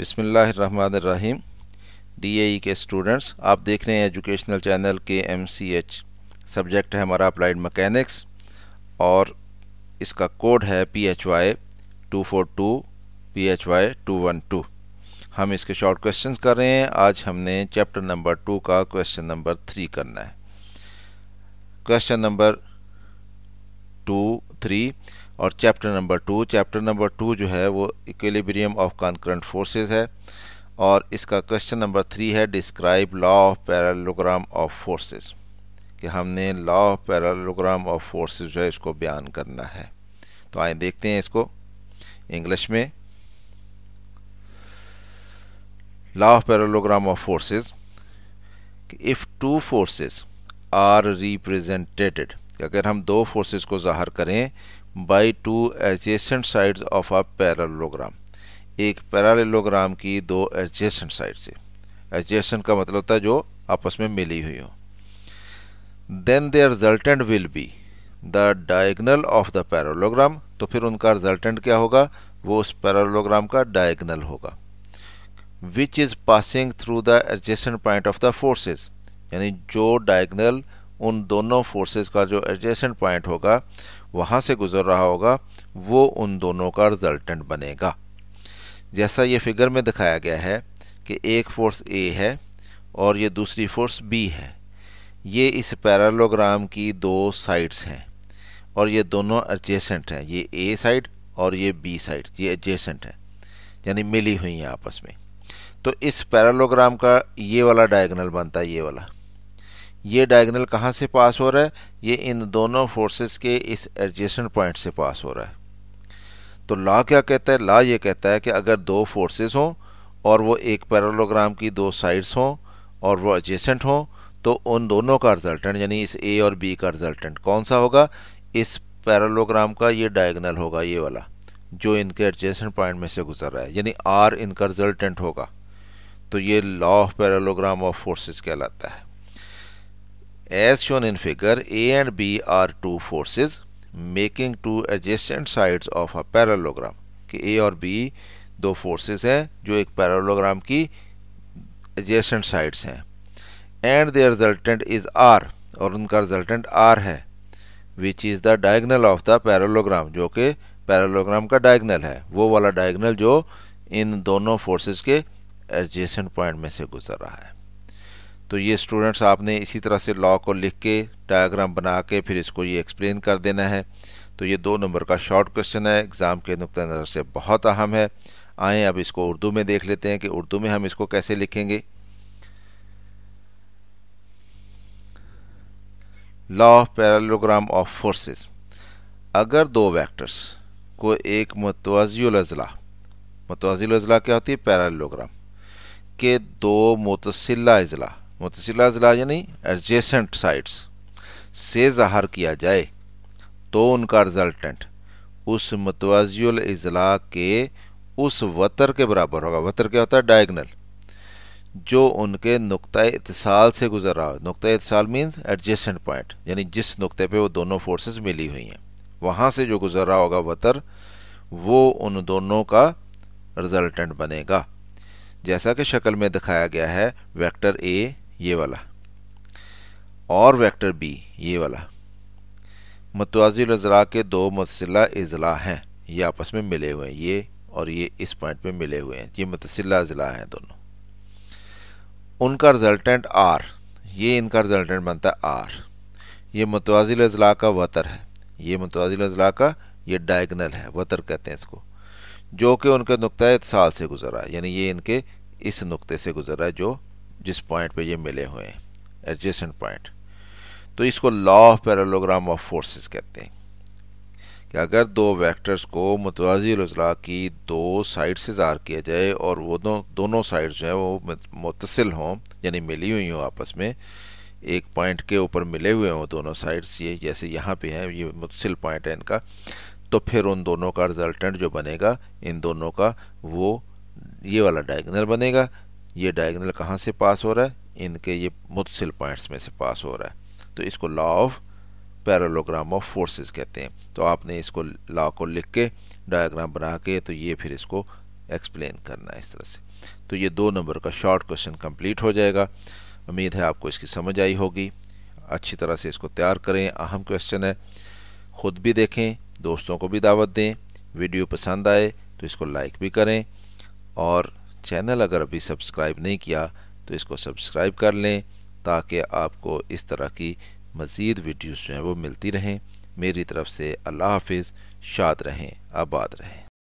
बसमीम D A के students आप देख रहे हैं एजुकेशनल चैनल के एम सी एच सब्जेक्ट है हमारा अप्लाइड मकैनिक्स और इसका कोड है P H Y two four two P H Y two one two हम इसके शॉर्ट क्वेश्चन कर रहे हैं आज हमने चैप्टर नंबर टू का क्वेश्चन नंबर थ्री करना है क्वेश्चन नंबर टू थ्री और chapter number two chapter number two जो है वो इक्विलिब्रियम ऑफ कॉन्करेंट फोर्सेस है और इसका क्वेश्चन नंबर थ्री है describe law of parallelogram of forces कि हमने law of parallelogram of forces जो है इसको बयान करना है तो आए देखते हैं इसको इंग्लिश में law of parallelogram of forces if two forces are represented अगर हम दो फोर्सेस को ज़ाहर करें by two adjacent sides of a parallelogram एक पैरालोग्राम की दो एडजेसेंट साइड से एडजेसेंट का मतलब होता है जो आपस में मिली हुई हो then the resultant will be the diagonal of the parallelogram तो फिर उनका रिजल्टेंट क्या होगा वो उस पैरेललोग्राम का डायगनल होगा which is passing through the adjacent point of the forces यानी जो डायगनल उन दोनों फोर्सेस का जो एडजेसेंट पॉइंट होगा वहाँ से गुजर रहा होगा वो उन दोनों का रिजल्टेंट बनेगा जैसा ये फिगर में दिखाया गया है कि एक फोर्स ए है और ये दूसरी फोर्स बी है ये इस पैरालोग्राम की दो साइड्स हैं और ये दोनों एडजेसेंट हैं ये ए साइड और ये बी साइड ये एडजेसेंट है यानी मिली हुई हैं आपस में तो इस पैरालोग्राम का ये वाला डायगनल बनता है ये वाला ये डायगनल कहाँ से पास हो रहा है ये इन दोनों फोर्सेस के इस एडजेसेंट पॉइंट से पास हो रहा है तो लॉ क्या कहता है लॉ ये कहता है कि अगर दो फोर्सेस हों और वो एक पैरलोग्राम की दो साइड्स हों और वो एडजेसेंट हों तो उन दोनों का रिजल्टेंट यानी इस ए और बी का रिजल्टेंट कौन सा होगा इस पैरलोग्राम का ये डायगनल होगा ये वाला जो इनके एडजेसेंट पॉइंट में से गुजर रहा है यानी आर इनका रिजल्टेंट होगा तो ये law of parallelogram of forces कहलाता है As shown in figure, A and B are two forces making two adjacent sides of a parallelogram. ki A aur B do forces hain jo ek parallelogram ki adjacent sides hain and their resultant is R aur unka resultant R hai which is the diagonal of the parallelogram jo ke parallelogram ka diagonal hai wo wala diagonal jo in dono forces ke adjacent point mein se guzar raha hai तो ये students आपने इसी तरह से law को लिख के diagram बना के फिर इसको ये एक्सप्लेन कर देना है तो ये दो नंबर का शॉर्ट क्वेश्चन है एग्ज़ाम के नुक़ नज़र से बहुत अहम है आएँ अब इसको उर्दू में देख लेते हैं कि उर्दू में हम इसको कैसे लिखेंगे law of parallelogram of forces अगर दो वेक्टर्स को एक मतवाजीज़ला मतवाजीज़ला क्या होती है पैरलोग्राम के दो मुतसिला अजला मुतसिला ज़िला यानी एडजेसेंट साइट्स से ज़ाहर किया जाए तो उनका रिजल्टेंट उस मतवाजुल अजला के उस वतर के बराबर होगा वतर क्या होता है डायगनल जो उनके नुक़ इतसाल से गुजर रहा हो नुक़ इतसाल मीन्स एडजेसेंट पॉइंट यानी जिस नुक़े पे वो दोनों फोर्सेस मिली हुई हैं वहाँ से जो गुजर रहा होगा वतर वो उन दोनों का रिजल्टेंट बनेगा जैसा कि शक्ल में दिखाया गया है वेक्टर ए ये वाला और वेक्टर बी ये वाला मतवाजी अजला के दो मतसिला अजला हैं ये आपस में मिले हुए हैं ये और ये इस पॉइंट पे मिले हुए हैं ये मतसिला अजला हैं दोनों उनका रिजल्टेंट आर ये इनका रिजल्टेंट बनता है आर ये मतवाजी अजला का वतर है ये मतवाजी अजला का ये डायगनल है वतर कहते हैं इसको जो कि उनके नुक़ साल से गुजरा यानी ये इनके इस नुकते से गुजरा है जो जिस पॉइंट पे ये मिले हुए हैं एडजेसेंट पॉइंट तो इसको law of parallelogram of forces कहते हैं कि अगर दो वेक्टर्स को मतवाजी अजला की दो साइड से ज़ार किया जाए और वो दो, दोनों साइड जो हैं वो मुतसिल हों यानी मिली हुई हों आपस में एक पॉइंट के ऊपर मिले हुए हों दोनों साइड्स ये जैसे यहाँ पे हैं ये मुतसिल पॉइंट है इनका तो फिर उन दोनों का रिजल्टेंट जो बनेगा इन दोनों का वो ये वाला डायगनल बनेगा ये डायगनल कहाँ से पास हो रहा है इनके ये मुतसिल पॉइंट्स में से पास हो रहा है तो इसको law of parallelogram of forces कहते हैं तो आपने इसको लॉ को लिख के डायग्राम बना के तो ये फिर इसको एक्सप्लेन करना है इस तरह से तो ये दो नंबर का शॉर्ट क्वेश्चन कंप्लीट हो जाएगा उम्मीद है आपको इसकी समझ आई होगी अच्छी तरह से इसको तैयार करें अहम क्वेश्चन है ख़ुद भी देखें दोस्तों को भी दावत दें वीडियो पसंद आए तो इसको लाइक भी करें और चैनल अगर अभी सब्सक्राइब नहीं किया तो इसको सब्सक्राइब कर लें ताकि आपको इस तरह की मज़ीद वीडियोज़ जो हैं वो मिलती रहें मेरी तरफ से अल्लाह हाफिज़ शाद रहें आबाद रहें